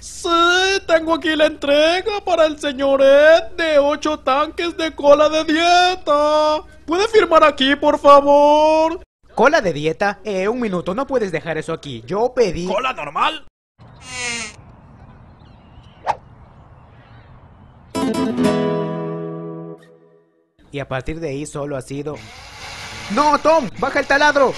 Sí, tengo aquí la entrega para el señor Ed de 8 tanques de cola de dieta. ¿Puede firmar aquí, por favor? ¿Cola de dieta? Eh, un minuto, no puedes dejar eso aquí. Yo pedí... ¿Cola normal? Y a partir de ahí solo ha sido... ¡No, Tom! ¡Baja el taladro!